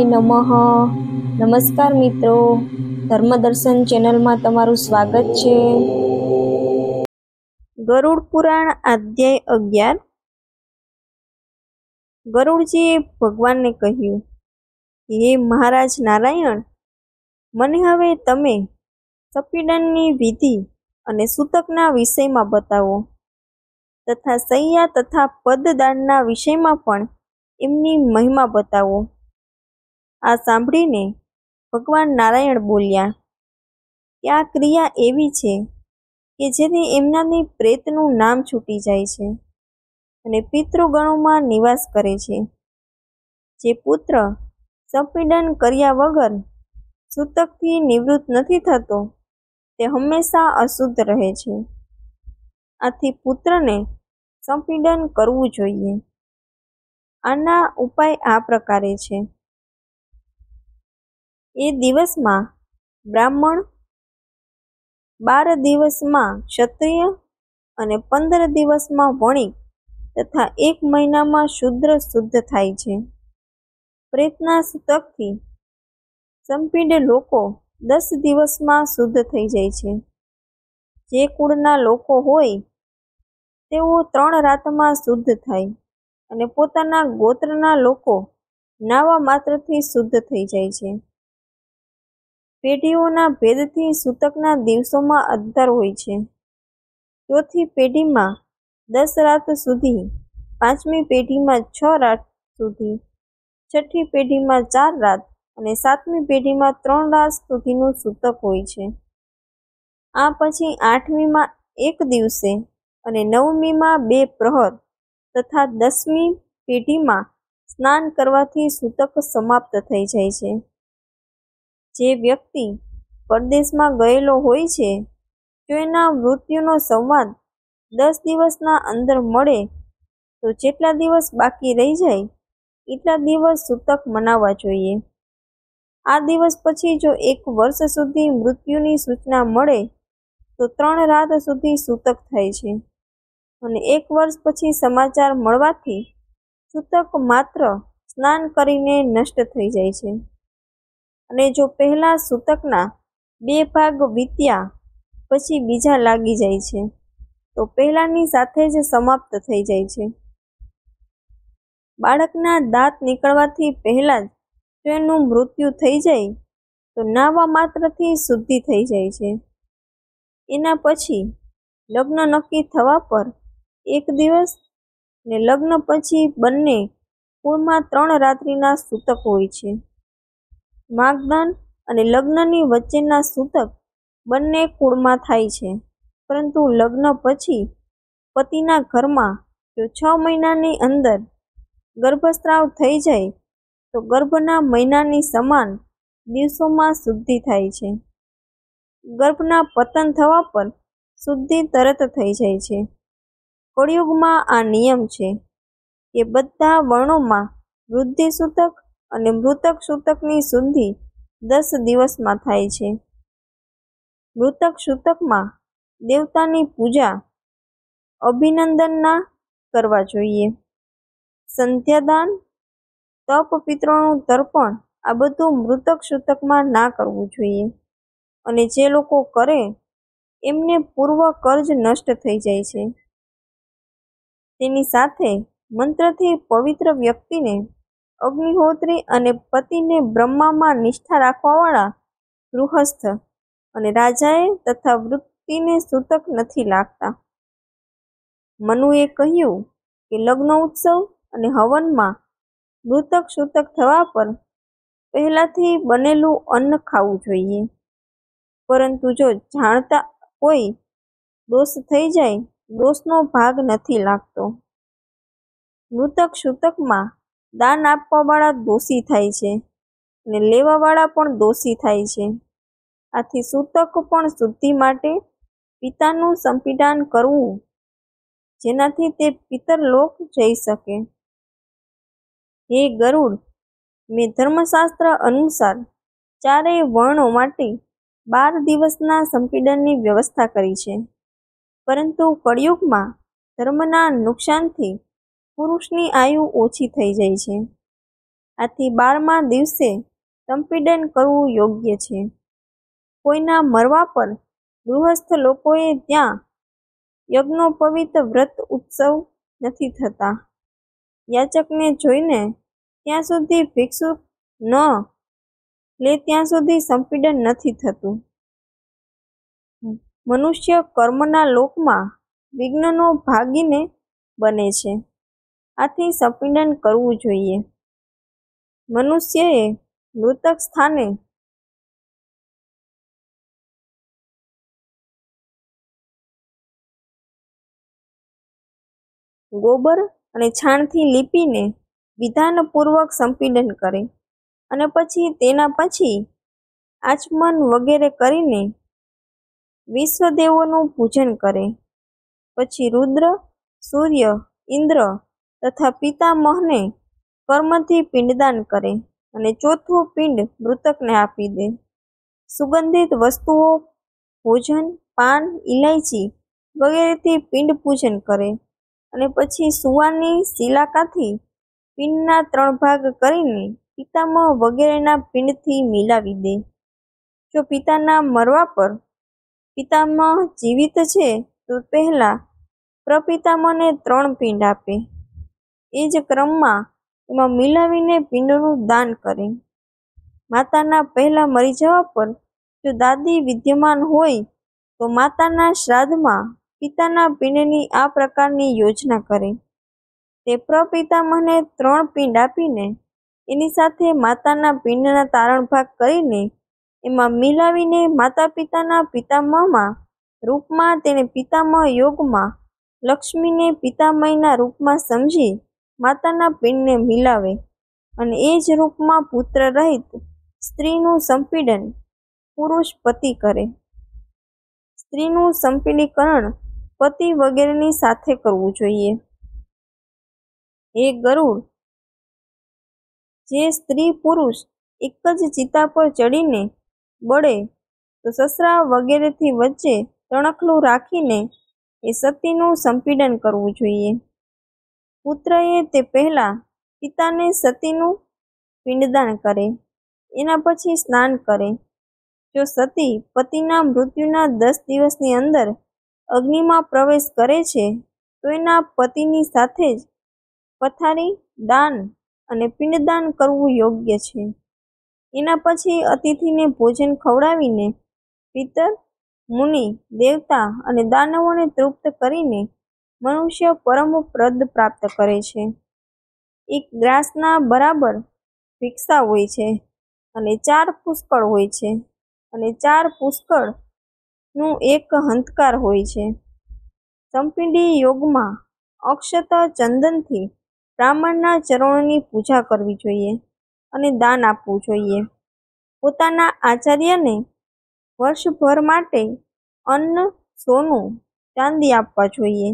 ગુરુદેવાય નમઃ નમસ્કાર મિત્રો ધર્મદર્શન ચેનલમાં તમારું સ્વાગત છે ગરુડ પુરાણ અધ્યાય અગિયાર ગરુડજીએ ભગવાનને કહ્યું હે મહારાજ નારાયણ મને હવે તમે સપીડનની વિધિ અને સૂતકના વિષયમાં બતાવો તથા સૈયા તથા પદદાનના વિષયમાં પણ એમની મહિમા બતાવો આ સાંભળીને ભગવાન નારાયણ બોલ્યા કે આ ક્રિયા એવી છે કે જેથી એમનાની પ્રેતનું નામ છૂટી જાય છે અને પિતૃગણોમાં નિવાસ કરે છે જે પુત્ર સંપીડન કર્યા વગર સૂતકથી નિવૃત્ત નથી થતો તે હંમેશા અશુદ્ધ રહે છે આથી પુત્રને સંપીડન કરવું જોઈએ આના ઉપાય આ પ્રકારે છે એ દિવસમાં બ્રાહ્મણ બાર દિવસમાં ક્ષત્રિય અને પંદર દિવસમાં વણિક તથા એક મહિનામાં શુદ્ર શુદ્ધ થાય છે પ્રેતના સૂતકથી સંપીડ લોકો દસ દિવસમાં શુદ્ધ થઈ જાય છે જે કુળના લોકો હોય તેઓ ત્રણ રાતમાં શુદ્ધ થાય અને પોતાના ગોત્રના લોકો નાવા માત્રથી શુદ્ધ થઈ જાય છે પેઢીઓના ભેદથી સૂતકના દિવસોમાં અંતર હોય છે ચોથી પેઢીમાં દસ રાત સુધી પાંચમી પેઢીમાં છ રાત સુધી છઠ્ઠી પેઢીમાં ચાર રાત અને સાતમી પેઢીમાં ત્રણ રાત સુધીનું સૂતક હોય છે આ પછી આઠમીમાં એક દિવસે અને નવમીમાં બે પ્રહર તથા દસમી પેઢીમાં સ્નાન કરવાથી સૂતક સમાપ્ત થઈ જાય છે જે વ્યક્તિ પરદેશમાં ગયેલો હોય છે તો એના મૃત્યુનો સંવાદ દસ દિવસના અંદર મળે તો જેટલા દિવસ બાકી રહી જાય એટલા દિવસ સૂતક મનાવવા જોઈએ આ દિવસ પછી જો એક વર્ષ સુધી મૃત્યુની સૂચના મળે તો ત્રણ રાત સુધી સૂતક થાય છે અને એક વર્ષ પછી સમાચાર મળવાથી સૂતક માત્ર સ્નાન કરીને નષ્ટ થઈ જાય છે અને જો પહેલાં સૂતકના બે ભાગ વીત્યા પછી બીજા લાગી જાય છે તો પહેલાંની સાથે જ સમાપ્ત થઈ જાય છે બાળકના દાંત નીકળવાથી પહેલાં જ તેનું મૃત્યુ થઈ જાય તો નાવા માત્રથી શુદ્ધિ થઈ જાય છે એના પછી લગ્ન નક્કી થવા પર એક દિવસ ને લગ્ન પછી બંને કુળમાં ત્રણ રાત્રિના સૂતક હોય છે માગદાન અને લગ્નની વચ્ચેના સૂતક બંને કુળમાં થાય છે પરંતુ લગ્ન પછી પતિના ઘરમાં જો છ મહિનાની અંદર ગર્ભસ્ત્રાવ થઈ જાય તો ગર્ભના મહિનાની સમાન દિવસોમાં શુદ્ધિ થાય છે ગર્ભના પતન થવા પર શુદ્ધિ તરત થઈ જાય છે કળિયુગમાં આ નિયમ છે કે બધા વર્ણોમાં વૃદ્ધિ સૂતક અને મૃતક સૂતકની શુદ્ધિ દસ દિવસમાં થાય છે મૃતક સૂતકમાં દેવતાની પૂજા અભિનંદનના કરવા જોઈએ સંધ્યાદાન તપ પિત્રોનું તર્પણ આ બધું મૃતક સૂતકમાં ના કરવું જોઈએ અને જે લોકો કરે એમને પૂર્વ કર્જ નષ્ટ થઈ જાય છે તેની સાથે મંત્રથી પવિત્ર વ્યક્તિને અગ્નિહોત્રી અને પતિને બ્રહ્મામાં નિષ્ઠા રાખવાવાળા ગૃહસ્થ અને રાજાએ તથા વૃત્તિને સૂતક નથી લાગતા મનુએ કહ્યું કે લગ્ન ઉત્સવ અને હવનમાં મૃતક સૂતક થવા પર પહેલાંથી બનેલું અન્ન ખાવું જોઈએ પરંતુ જો જાણતા કોઈ દોષ થઈ જાય દોષનો ભાગ નથી લાગતો મૃતક સૂતકમાં દાન આપવાવાળા દોષી થાય છે અને લેવાવાળા પણ દોષી થાય છે આથી સૂતક પણ શુદ્ધિ માટે પિતાનું સંપીડાન કરવું જેનાથી તે પિતરલોક જઈ શકે હે ગરુડ મેં ધર્મશાસ્ત્ર અનુસાર ચારેય વર્ણો માટે બાર દિવસના સંપીડનની વ્યવસ્થા કરી છે પરંતુ કળિયુગમાં ધર્મના નુકસાનથી પુરુષની આયુ ઓછી થઈ જાય છે આથી બારમા દિવસે સંપીડન કરવું યોગ્ય છે કોઈના મરવા પર ગૃહસ્થ લોકોએ ત્યાં યજ્ઞોપવિત વ્રત ઉત્સવ નથી થતા યાચકને જોઈને ત્યાં સુધી ભિક્ષુ ન લે ત્યાં સુધી સંપીડન નથી થતું મનુષ્ય કર્મના લોકમાં વિઘ્નનો ભાગીને બને છે આથી સંપીડન કરવું જોઈએ મનુષ્યએ મૃતક સ્થાને ગોબર અને છાણથી લીપીને વિધાનપૂર્વક સંપીડન કરે અને પછી તેના પછી આચમન વગેરે કરીને વિશ્વદેવોનું પૂજન કરે પછી રુદ્ર સૂર્ય ઇન્દ્ર તથા પિતામહને કર્મથી પિંડદાન કરે અને ચોથું પિંડ મૃતકને આપી દે સુગંધિત વસ્તુઓ ભોજન પાન ઇલાયચી વગેરેથી પિંડ પૂજન કરે અને પછી સુવાની શિલાકાથી પિંડના ત્રણ ભાગ કરીને પિતામહ વગેરેના પિંડથી મિલાવી દે જો પિતાના મરવા પર પિતામહ જીવિત છે તો પહેલાં પ્રપિતામહને ત્રણ પિંડ આપે એ જ ક્રમમાં એમાં મિલાવીને પિંડનું દાન કરે માતાના પહેલા મરી જવા પર જો દાદી વિદ્યમાન હોય તો માતાના શ્રાદ્ધમાં પિતાના પિંડની આ પ્રકારની યોજના કરે તે પ્રપિતામહને ત્રણ પિંડ આપીને એની સાથે માતાના પિંડના તારણ ભાગ કરીને એમાં મિલાવીને માતા પિતાના પિતામહમાં રૂપમાં તેને પિતામહ યોગમાં લક્ષ્મીને પિતામયના રૂપમાં સમજી માતાના પિંડને મિલાવે અને એ જ રૂપમાં પુત્ર રહિત સ્ત્રીનું સંપીડન પુરુષ પતિ કરે સ્ત્રીનું સંપીડીકરણ પતિ વગેરેની સાથે કરવું જોઈએ એ ગરુડ જે સ્ત્રી પુરુષ એક જ ચિતા પર ચડીને બળે તો સસરા વગેરેથી વચ્ચે તણખલું રાખીને એ સતીનું સંપીડન કરવું જોઈએ પુત્રએ તે પહેલાં પિતાને સતીનું પિંડદાન કરે એના પછી સ્નાન કરે જો સતી પતિના મૃત્યુના દસ દિવસની અંદર અગ્નિમાં પ્રવેશ કરે છે તો એના પતિની સાથે જ પથારી દાન અને પિંડદાન કરવું યોગ્ય છે એના પછી અતિથિને ભોજન ખવડાવીને પિતર મુનિ દેવતા અને દાનવોને તૃપ્ત કરીને મનુષ્ય પરમ પ્રદ પ્રાપ્ત કરે છે એક ગ્રાસના બરાબર ભિક્ષા હોય છે અને ચાર પુષ્કળ હોય છે અને ચાર પુષ્કળનું એક હંતકાર હોય છે સંપિંડી યોગમાં અક્ષત ચંદનથી બ્રાહ્મણના ચરણોની પૂજા કરવી જોઈએ અને દાન આપવું જોઈએ પોતાના આચાર્યને વર્ષભર માટે અન્ન સોનું ચાંદી આપવા જોઈએ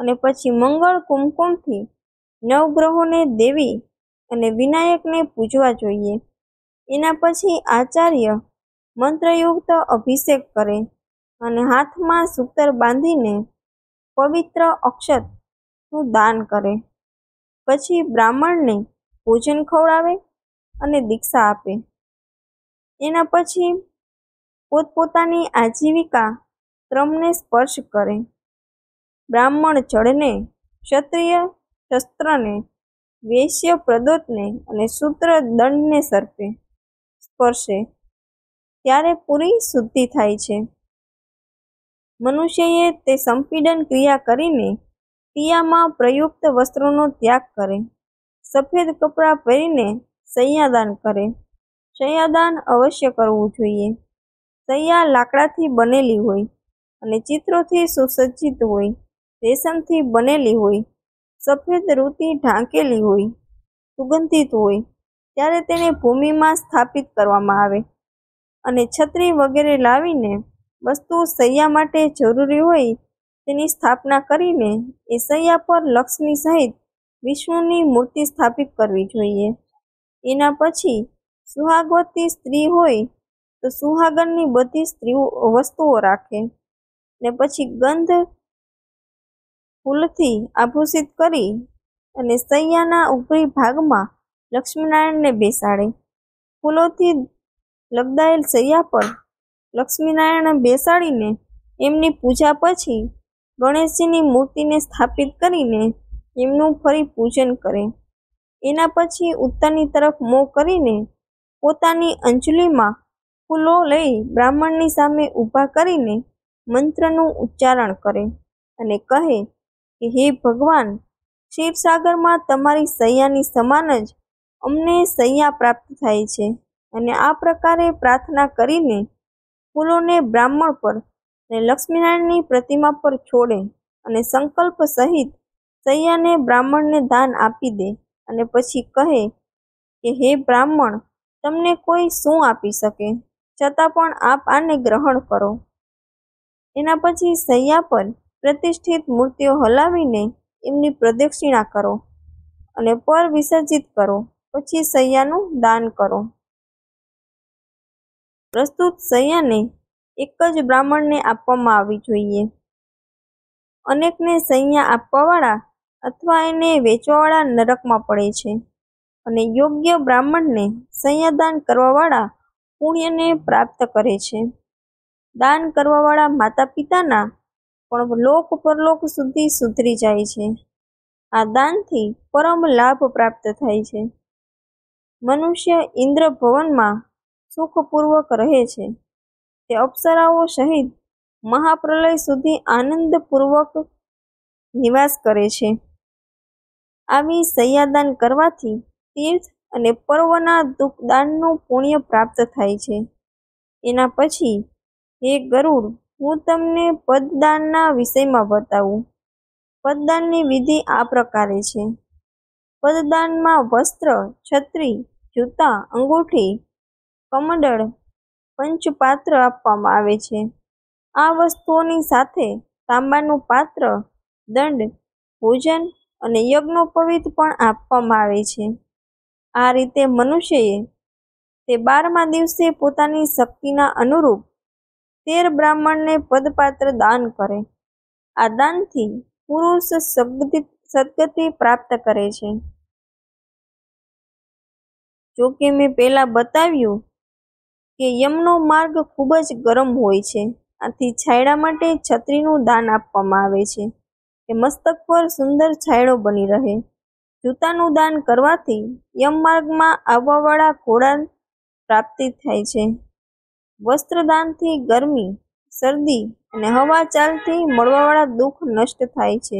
અને પછી મંગળ કુમકુમથી નવગ્રહોને દેવી અને વિનાયકને પૂજવા જોઈએ એના પછી આચાર્ય મંત્રયુક્ત અભિષેક કરે અને હાથમાં સૂતર બાંધીને પવિત્ર અક્ષતનું દાન કરે પછી બ્રાહ્મણને ભોજન ખવડાવે અને દીક્ષા આપે એના પછી પોતપોતાની આજીવિકા ક્રમને સ્પર્શ કરે બ્રાહ્મણ જળને ક્ષત્રિય શસ્ત્રને વેશ્ય પ્રદોતને અને સૂત્ર દંડને સર્પે સ્પર્શે ત્યારે પૂરી શુદ્ધિ થાય છે મનુષ્યએ તે સંપીડન ક્રિયા કરીને ક્રિયામાં પ્રયુક્ત વસ્ત્રોનો ત્યાગ કરે સફેદ કપડાં પહેરીને સૈયાદાન કરે સૈયાદાન અવશ્ય કરવું જોઈએ સૈયા લાકડાથી બનેલી હોય અને ચિત્રોથી સુસજ્જિત હોય રેશમથી બનેલી હોય સફેદ રૂતી ઢાંકેલી હોય સુગંધિત હોય ત્યારે તેને ભૂમિમાં સ્થાપિત કરવામાં આવે અને છત્રી વગેરે લાવીને વસ્તુ સૈયા માટે જરૂરી હોય તેની સ્થાપના કરીને એ સૈયા પર લક્ષ્મી સહિત વિષ્ણુની મૂર્તિ સ્થાપિત કરવી જોઈએ એના પછી સુહાગવતી સ્ત્રી હોય તો સુહાગનની બધી સ્ત્રીઓ વસ્તુઓ રાખે ને પછી ગંધ ફૂલથી આભૂષિત કરી અને સૈયાના ઉપરી ભાગમાં લક્ષ્મીનારાયણને બેસાડે ફૂલોથી લગદાયેલ સૈયા પર લક્ષ્મીનારાયણ બેસાડીને એમની પૂજા પછી ગણેશજીની મૂર્તિને સ્થાપિત કરીને એમનું ફરી પૂજન કરે એના પછી ઉત્તરની તરફ મોં કરીને પોતાની અંજલિમાં ફૂલો લઈ બ્રાહ્મણની સામે ઊભા કરીને મંત્રનું ઉચ્ચારણ કરે અને કહે કે હે ભગવાન ક્ષીરસાગરમાં તમારી સૈયાની સમાન જ અમને સૈયા પ્રાપ્ત થાય છે અને આ પ્રકારે પ્રાર્થના કરીને ફૂલોને બ્રાહ્મણ પર અને લક્ષ્મીનારાયણની પ્રતિમા પર છોડે અને સંકલ્પ સહિત સૈયાને બ્રાહ્મણને દાન આપી દે અને પછી કહે કે હે બ્રાહ્મણ તમને કોઈ શું આપી શકે છતાં પણ આપ આને ગ્રહણ કરો એના પછી સૈયા પર પ્રતિષ્ઠિત મૂર્તિઓ હલાવીને એમની પ્રદક્ષિણા કરો અને પર વિસર્જિત કરો પછી સૈયાનું દાન કરો પ્રસ્તુત સૈયાને એક જ બ્રાહ્મણને આપવામાં આવવી જોઈએ અનેકને સૈયા આપવાવાળા અથવા એને વેચવાવાળા નરકમાં પડે છે અને યોગ્ય બ્રાહ્મણને સૈયાદાન કરવાવાળા પુણ્યને પ્રાપ્ત કરે છે દાન કરવાવાળા માતા પિતાના પણ લોક પરલોક સુધી સુધરી જાય છે આ દાનથી પરમ લાભ પ્રાપ્ત થાય છે મનુષ્ય ઇન્દ્ર ભવનમાં સુખપૂર્વક રહે છે તે અપ્સરાઓ સહિત મહાપ્રલય સુધી આનંદપૂર્વક નિવાસ કરે છે આવી સૈયાદાન કરવાથી તીર્થ અને પર્વના દુઃખદાનનું પુણ્ય પ્રાપ્ત થાય છે એના પછી હે ગરુડ હું તમને પદદાનના વિષયમાં બતાવું પદદાનની વિધિ આ પ્રકારે છે પદદાનમાં વસ્ત્ર છત્રી જૂતા અંગૂઠી કમંડળ પંચપાત્ર આપવામાં આવે છે આ વસ્તુઓની સાથે તાંબાનું પાત્ર દંડ ભોજન અને યજ્ઞોપવિત પણ આપવામાં આવે છે આ રીતે મનુષ્યએ તે બારમા દિવસે પોતાની શક્તિના અનુરૂપ તેર બ્રાહ્મણને પદપાત્ર દાન કરે આ દાનથી પુરુષ સદગતિ પ્રાપ્ત કરે છે જો કે મેં પહેલાં બતાવ્યું કે યમનો માર્ગ ખૂબ જ ગરમ હોય છે આથી છાયડા માટે છત્રીનું દાન આપવામાં આવે છે કે મસ્તક પર સુંદર છાયડો બની રહે જૂતાનું દાન કરવાથી યમ માર્ગમાં આવવાવાળા ઘોડા પ્રાપ્તિ થાય છે વસ્ત્રદાનથી ગરમી શરદી અને હવા ચાલથી મળવાવાળા દુઃખ નષ્ટ થાય છે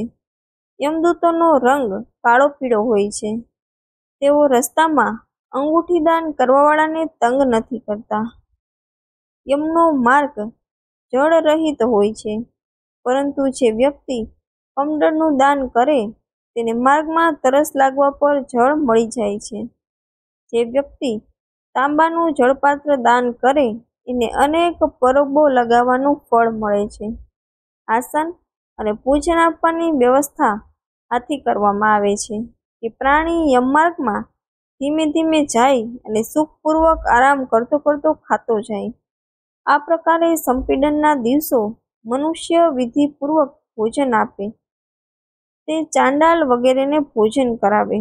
યમદૂતોનો રંગ કાળો પીળો હોય છે તેઓ રસ્તામાં અંગૂઠી દાન કરવાવાળાને તંગ નથી કરતા યમનો માર્ગ જળ રહિત હોય છે પરંતુ જે વ્યક્તિ કમડળનું દાન કરે તેને માર્ગમાં તરસ લાગવા પર જળ મળી જાય છે જે વ્યક્તિ તાંબાનું જળપાત્ર દાન કરે એને અનેક પરબો લગાવવાનું ફળ મળે છે આસન અને પૂજન આપવાની વ્યવસ્થા આથી કરવામાં આવે છે કે પ્રાણી યમમાર્ગમાં ધીમે ધીમે જાય અને સુખપૂર્વક આરામ કરતો કરતો ખાતો જાય આ પ્રકારે સંપીડનના દિવસો મનુષ્ય વિધિપૂર્વક ભોજન આપે તે ચાંડાલ વગેરેને ભોજન કરાવે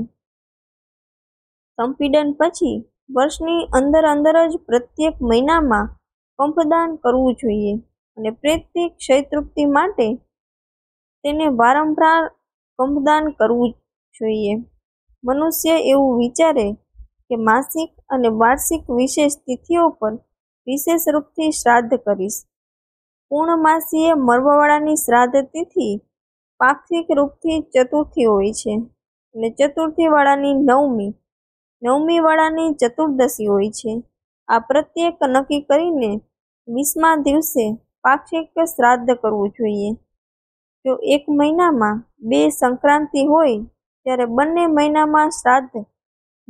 સંપીડન પછી વર્ષની અંદર અંદર જ પ્રત્યેક મહિનામાં કંપદાન કરવું જોઈએ અને પ્રત્યેક ક્ષયતૃપ્તિ માટે તેને વારંવાર કંપદાન કરવું જોઈએ મનુષ્ય એવું વિચારે કે માસિક અને વાર્ષિક વિશેષ તિથિઓ પર વિશેષ રૂપથી શ્રાદ્ધ કરીશ પૂર્ણમાસીએ મરવાવાળાની શ્રાદ્ધ તિથિ પાક્ષિક રૂપથી ચતુર્થી હોય છે અને ચતુર્થીવાળાની નવમી નવમીવાળાની ચતુર્દશી હોય છે આ પ્રત્યેક નક્કી કરીને વીસમા દિવસે પાક્ષિક શ્રાદ્ધ કરવું જોઈએ જો એક મહિનામાં બે સંક્રાંતિ હોય ત્યારે બંને મહિનામાં શ્રાદ્ધ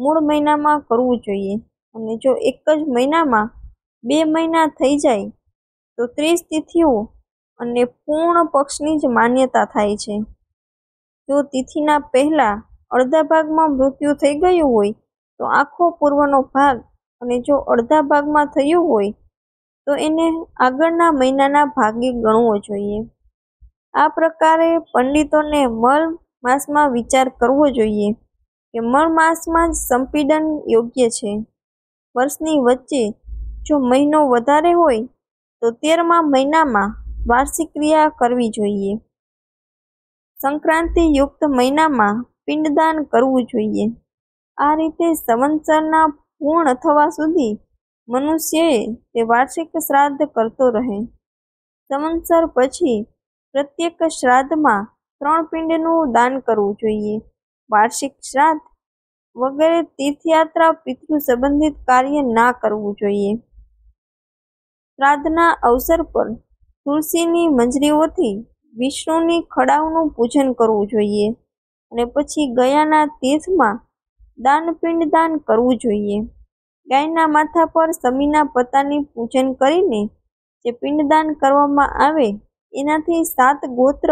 મૂળ મહિનામાં કરવું જોઈએ અને જો એક જ મહિનામાં બે મહિના થઈ જાય તો ત્રીસ તિથિઓ અને પૂર્ણ પક્ષની જ માન્યતા થાય છે જો તિથિના પહેલાં અડધા ભાગમાં મૃત્યુ થઈ ગયું હોય તો આખો પૂર્વનો ભાગ અને જો અડધા ભાગમાં થયું હોય તો એને આગળના મહિનાના ભાગે ગણવો જોઈએ આ પ્રકારે પંડિતોને મળ માસમાં વિચાર કરવો જોઈએ કે મળ માસમાં જ સંપીડન યોગ્ય છે વર્ષની વચ્ચે જો મહિનો વધારે હોય તો તેરમા મહિનામાં વાર્ષિક ક્રિયા કરવી જોઈએ સંક્રાંતિયુક્ત મહિનામાં પિંડદાન કરવું જોઈએ આ રીતે સંવત્સરના પૂર્ણ થવા સુધી મનુષ્યએ તે વાર્ષિક શ્રાદ્ધ કરતો રહે સંવત્સર પછી પ્રત્યેક શ્રાદ્ધમાં ત્રણ પિંડનું દાન કરવું જોઈએ વાર્ષિક શ્રાદ્ધ વગેરે તીર્થયાત્રા પિતૃ સંબંધિત કાર્ય ના કરવું જોઈએ શ્રાદ્ધના અવસર પર તુલસીની મંજરીઓથી વિષ્ણુની ખડાઓનું પૂજન કરવું જોઈએ અને પછી ગયાના તીર્થમાં દાન પિંડદાન કરવું જોઈએ ગાયના માથા પર સમીના પત્તાની પૂજન કરીને જે પિંડદાન કરવામાં આવે એનાથી સાત ગોત્ર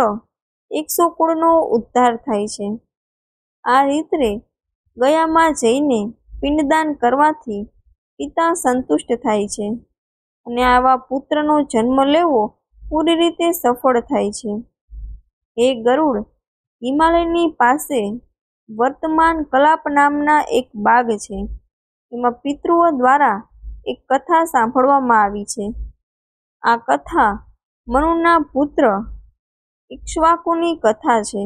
એકસો કુળનો ઉદ્ધાર થાય છે આ રીતે ગયામાં જઈને પિંડદાન કરવાથી પિતા સંતુષ્ટ થાય છે અને આવા પુત્રનો જન્મ લેવો પૂરી રીતે સફળ થાય છે હે ગરુડ હિમાલયની પાસે વર્તમાન કલાપ નામના એક બાગ છે એમાં પિતૃઓ દ્વારા એક કથા સાંભળવામાં આવી છે આ કથા મનુના પુત્ર ઇક્ષ્વાકુની કથા છે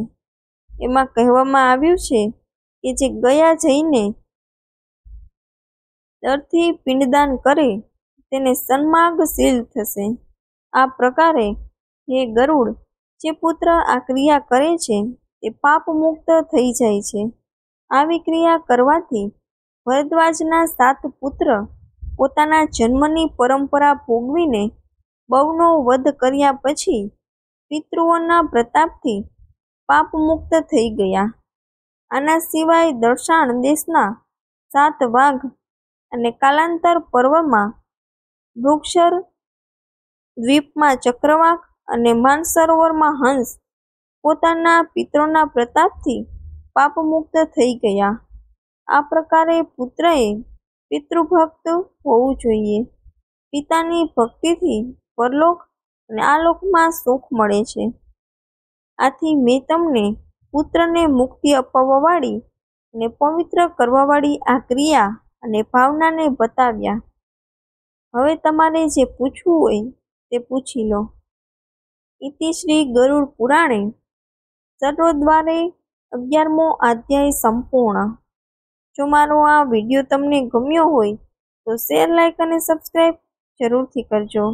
એમાં કહેવામાં આવ્યું છે કે જે ગયા જઈને દરથી પિંડદાન કરે તેને સન્માર્ગશીલ થશે આ પ્રકારે હે ગરુડ જે પુત્ર આ ક્રિયા કરે છે એ પાપ મુક્ત થઈ જાય છે આવી ક્રિયા કરવાથી ભરદ્વાજના સાત પુત્ર પોતાના જન્મની પરંપરા ભોગવીને બહુનો વધ કર્યા પછી પિતૃઓના પ્રતાપથી પાપ મુક્ત થઈ ગયા આના સિવાય દર્શાણ દેશના સાત વાઘ અને કાલાંતર પર્વમાં વૃક્ષર દ્વીપમાં ચક્રવાક અને માનસરોવરમાં હંસ પોતાના પિત્રોના પ્રતાપથી પાપમુક્ત થઈ ગયા આ પ્રકારે પુત્રએ પિતૃભક્ત હોવું જોઈએ પિતાની ભક્તિથી પરલોક અને આ લોકમાં સુખ મળે છે આથી મેં તમને પુત્રને મુક્તિ અપાવવાવાળી અને પવિત્ર કરવાવાળી આ ક્રિયા અને ભાવનાને બતાવ્યા હવે તમારે જે પૂછવું હોય તે પૂછી લો ઇતિશ્રી ગરુડ પુરાણે સર્વદ્વારે અગિયારમો અધ્યાય સંપૂર્ણ જો મારો આ વિડીયો તમને ગમ્યો હોય તો શેર લાઇક અને સબસ્ક્રાઈબ જરૂરથી કરજો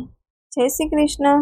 જય શ્રી કૃષ્ણ